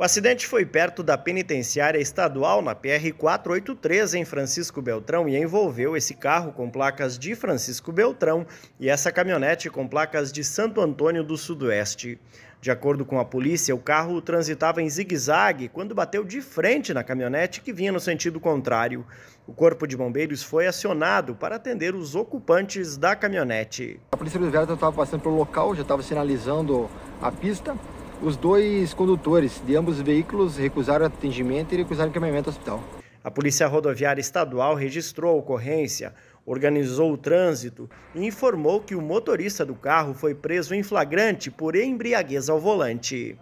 O acidente foi perto da penitenciária estadual na PR 483 em Francisco Beltrão e envolveu esse carro com placas de Francisco Beltrão e essa caminhonete com placas de Santo Antônio do Sudoeste. De acordo com a polícia, o carro transitava em zigue-zague quando bateu de frente na caminhonete que vinha no sentido contrário. O Corpo de Bombeiros foi acionado para atender os ocupantes da caminhonete. A Polícia Rodoviária estava passando pelo local, já estava sinalizando a pista os dois condutores de ambos os veículos recusaram atendimento e recusaram encaminhamento ao hospital. A Polícia Rodoviária Estadual registrou a ocorrência, organizou o trânsito e informou que o motorista do carro foi preso em flagrante por embriaguez ao volante.